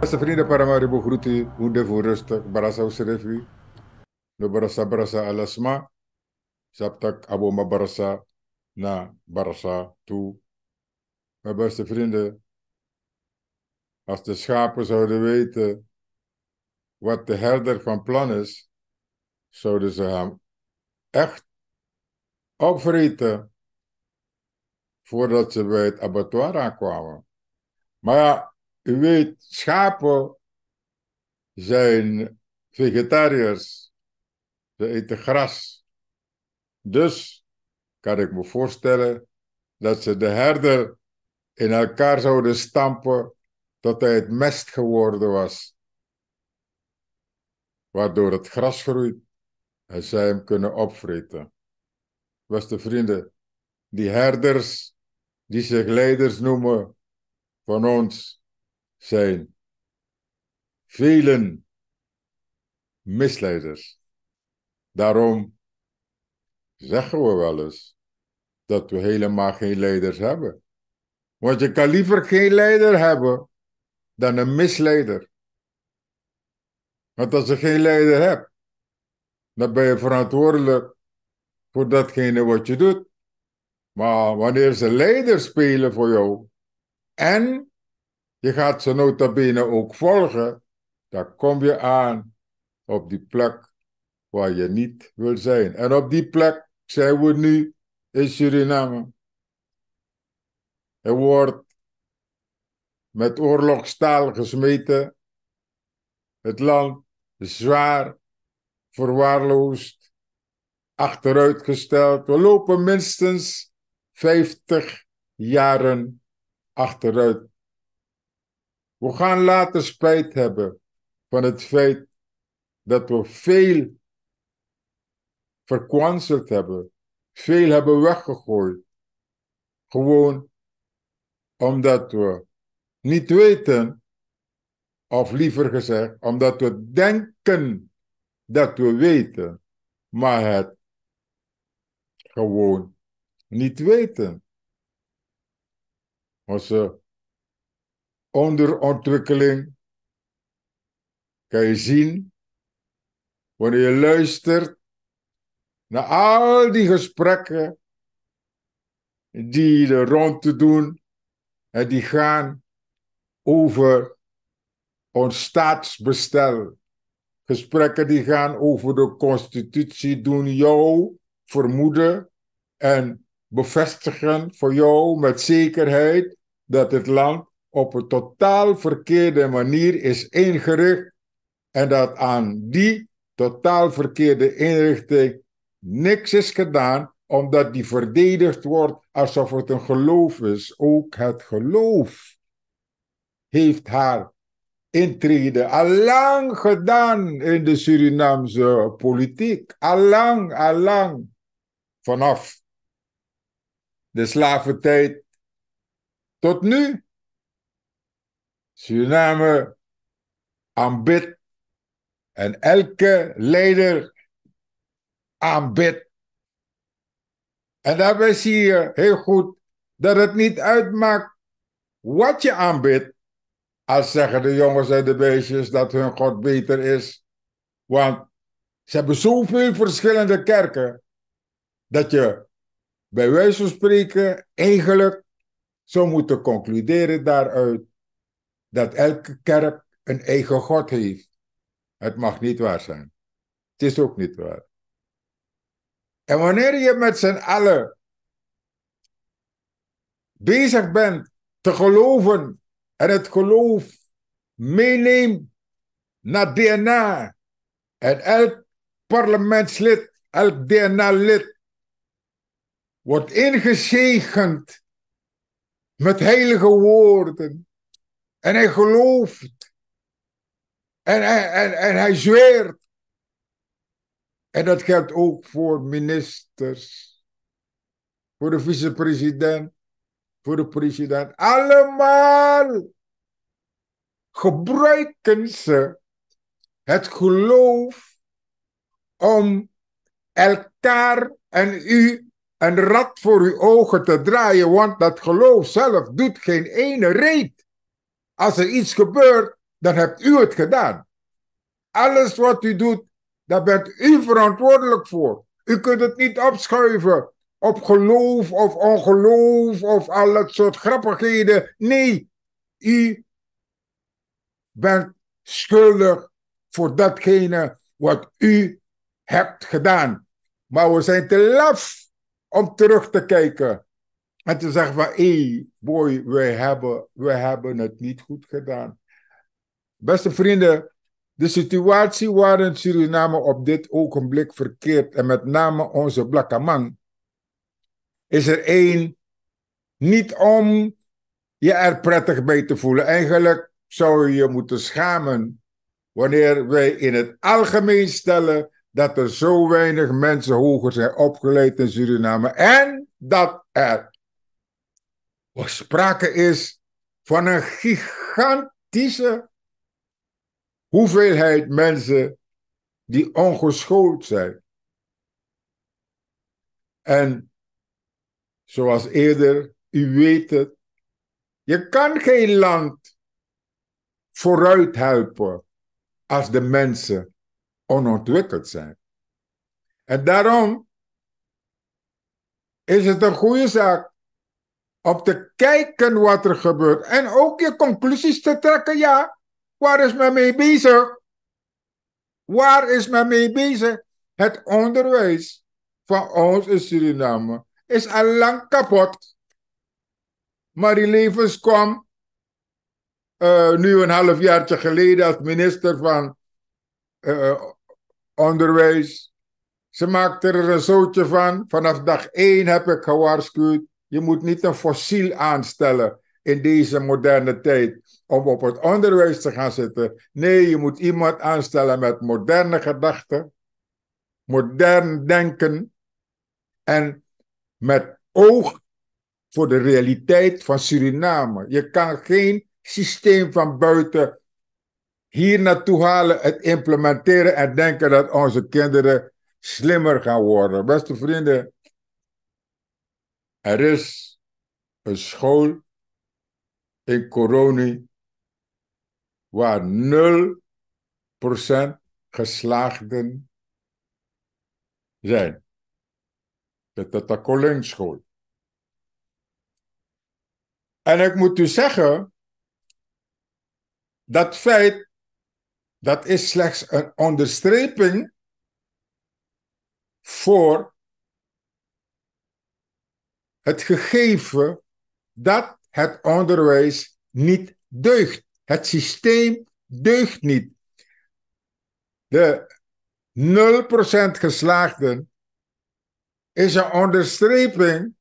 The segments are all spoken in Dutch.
Beste vrienden, Paramaribo groet hoe devo voor rustig. Barasa Userefi. No barasa barasa alasma. Zaptak aboma barasa na barasa toe. Mijn beste vrienden, als de schapen zouden weten wat de herder van plan is, zouden ze hem echt opvreten voordat ze bij het abattoir aankwamen. Maar ja, u weet, schapen zijn vegetariërs. Ze eten gras. Dus kan ik me voorstellen dat ze de herder in elkaar zouden stampen tot hij het mest geworden was. Waardoor het gras groeit en zij hem kunnen opvreten. Beste vrienden, die herders die zich leiders noemen van ons, zijn velen misleiders. Daarom zeggen we wel eens dat we helemaal geen leiders hebben. Want je kan liever geen leider hebben dan een misleider. Want als je geen leider hebt, dan ben je verantwoordelijk voor datgene wat je doet. Maar wanneer ze leiders spelen voor jou en je gaat ze nota bene ook volgen. Dan kom je aan op die plek waar je niet wil zijn. En op die plek zijn we nu in Suriname. Er wordt met oorlogstaal gesmeten. Het land zwaar verwaarloosd, achteruitgesteld. We lopen minstens 50 jaren achteruit we gaan later spijt hebben van het feit dat we veel verkwanseld hebben, veel hebben weggegooid. Gewoon omdat we niet weten, of liever gezegd, omdat we denken dat we weten, maar het gewoon niet weten. Onze Onderontwikkeling, kan je zien wanneer je luistert naar al die gesprekken die er rond te doen en die gaan over ons staatsbestel. Gesprekken die gaan over de constitutie doen jou vermoeden en bevestigen voor jou met zekerheid dat het land op een totaal verkeerde manier is ingericht en dat aan die totaal verkeerde inrichting niks is gedaan, omdat die verdedigd wordt alsof het een geloof is. Ook het geloof heeft haar intrede allang gedaan in de Surinaamse politiek. Allang, allang. Vanaf de slaventijd tot nu Suriname aanbidt en elke leider aanbidt. En daarbij zie je heel goed dat het niet uitmaakt wat je aanbidt, als zeggen de jongens en de beestjes dat hun God beter is. Want ze hebben zoveel verschillende kerken dat je bij wijze van spreken eigenlijk zou moeten concluderen daaruit dat elke kerk een eigen God heeft. Het mag niet waar zijn. Het is ook niet waar. En wanneer je met z'n allen bezig bent te geloven en het geloof meeneemt naar DNA en elk parlementslid, elk DNA-lid wordt ingezegend met heilige woorden en hij gelooft. En, en, en, hij zweert. En dat geldt ook voor ministers, voor de vicepresident, voor de president. Allemaal gebruiken ze het geloof om elkaar en u een rad voor uw ogen te draaien, want dat geloof zelf doet geen ene reet. Als er iets gebeurt, dan hebt u het gedaan. Alles wat u doet, daar bent u verantwoordelijk voor. U kunt het niet opschuiven op geloof of ongeloof of al dat soort grappigheden. Nee, u bent schuldig voor datgene wat u hebt gedaan. Maar we zijn te laf om terug te kijken. En te zeggen van, hé, hey, boy, we hebben, we hebben het niet goed gedaan. Beste vrienden, de situatie waarin Suriname op dit ogenblik verkeert, en met name onze blakke man, is er één, niet om je er prettig bij te voelen. Eigenlijk zou je je moeten schamen wanneer wij in het algemeen stellen dat er zo weinig mensen hoger zijn opgeleid in Suriname en dat er sprake is van een gigantische hoeveelheid mensen die ongeschoold zijn. En zoals eerder, u weet het, je kan geen land vooruit helpen als de mensen onontwikkeld zijn. En daarom is het een goede zaak om te kijken wat er gebeurt. En ook je conclusies te trekken. Ja, waar is men mee bezig? Waar is men mee bezig? Het onderwijs van ons in Suriname is al lang kapot. Marie Levens kwam eh, nu een halfjaartje geleden als minister van eh, Onderwijs. Ze maakte er een zootje van. Vanaf dag één heb ik gewaarschuwd. Je moet niet een fossiel aanstellen in deze moderne tijd om op het onderwijs te gaan zitten. Nee, je moet iemand aanstellen met moderne gedachten, modern denken en met oog voor de realiteit van Suriname. Je kan geen systeem van buiten hier naartoe halen, het implementeren en denken dat onze kinderen slimmer gaan worden. Beste vrienden, er is een school in Coroni waar 0% geslaagden zijn. De Tatakolin school. En ik moet u zeggen, dat feit, dat is slechts een onderstreping voor het gegeven dat het onderwijs niet deugt. Het systeem deugt niet. De 0% geslaagden is een onderstreping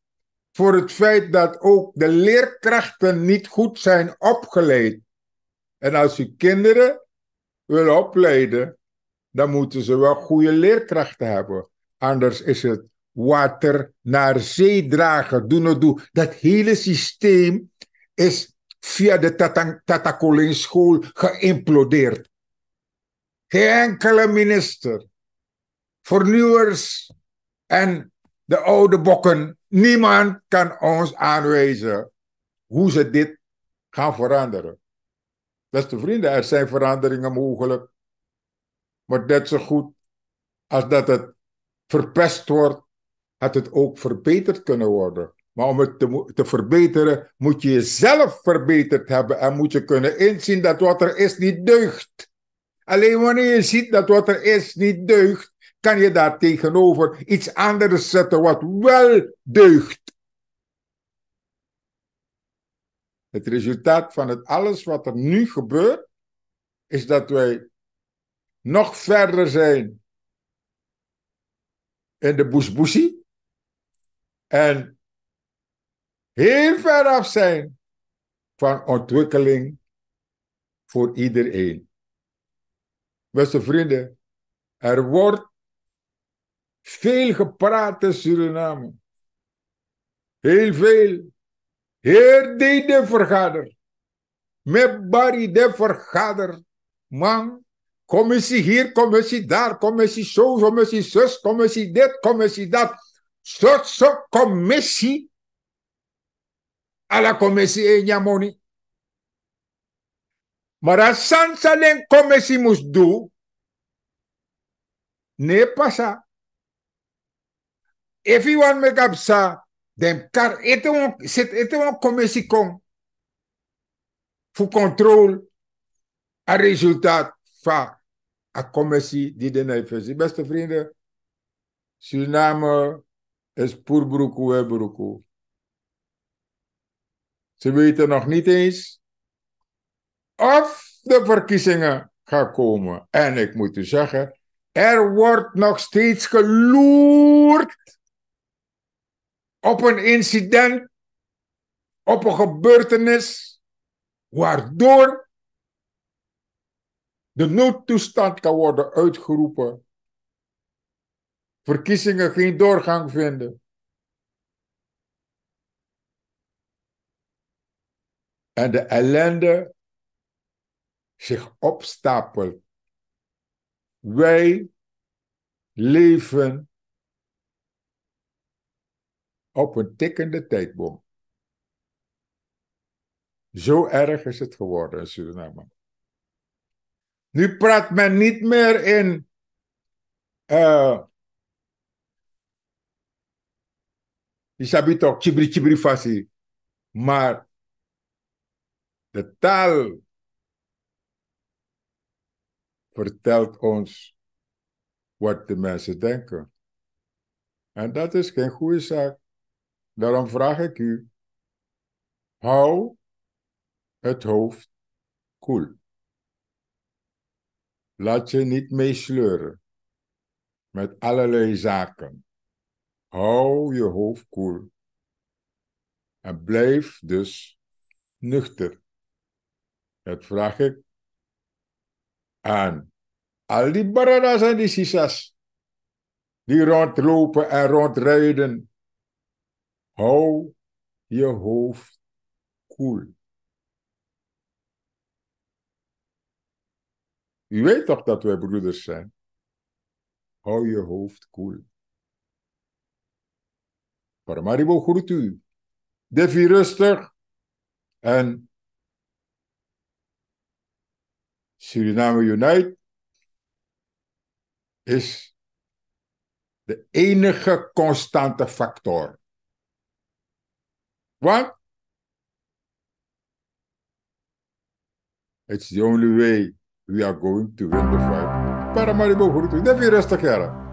voor het feit dat ook de leerkrachten niet goed zijn opgeleid. En als u kinderen wil opleiden, dan moeten ze wel goede leerkrachten hebben. Anders is het water naar zee dragen. Nou, doe Dat hele systeem is via de Tatakolin school geïmplodeerd. Geen enkele minister, vernieuwers en de oude bokken, niemand kan ons aanwijzen hoe ze dit gaan veranderen. Beste vrienden, er zijn veranderingen mogelijk. Maar net zo goed als dat het verpest wordt had het ook verbeterd kunnen worden. Maar om het te, te, verbeteren, moet je jezelf verbeterd hebben en moet je kunnen inzien dat wat er is niet deugt. Alleen wanneer je ziet dat wat er is niet deugt, kan je daar tegenover iets anders zetten wat wel deugt. Het resultaat van het alles wat er nu gebeurt, is dat wij nog verder zijn in de boesboesie en heel ver af zijn van ontwikkeling voor iedereen. Beste vrienden, er wordt veel gepraat in Suriname. Heel veel. Heer die de vergader. Met Barry de vergader. Man, commissie hier, commissie daar, commissie zo, commissie zus, commissie dit, commissie dat. sort comme à la commissie et à Mara Sansalen comme Messie ne n'est pas ça. Et puis, on me gab ça, car c'était un commissie con. Faut contrôler un résultat fa à commissie d'Idenaïfezi. Best friend, Suriname, is en broekoe. Ze weten nog niet eens of de verkiezingen gaan komen. En ik moet u zeggen, er wordt nog steeds geloerd op een incident, op een gebeurtenis, waardoor de noodtoestand kan worden uitgeroepen verkiezingen geen doorgang vinden. En de ellende zich opstapelt. Wij leven op een tikkende tijdbom. Zo erg is het geworden in Suriname. Nu praat men niet meer in eh, Die sabi toch chibri chibri fasi. Maar de taal vertelt ons wat de mensen denken. En dat is geen goede zaak. Daarom vraag ik u, hou het hoofd koel. Laat je niet meesleuren met allerlei zaken. Hou je hoofd koel. En blijf dus nuchter. Dat vraag ik aan al die baradas en die sisas. Die rondlopen en rondrijden. Hou je hoofd koel. U weet toch dat wij broeders zijn? Hou je hoofd koel. Paramaribo groet u. Devi rustig. En Suriname Unite is de enige constante factor. Wat? It's the only way we are going to win the fight. Paramaribo groet u. Devi rustig, heren.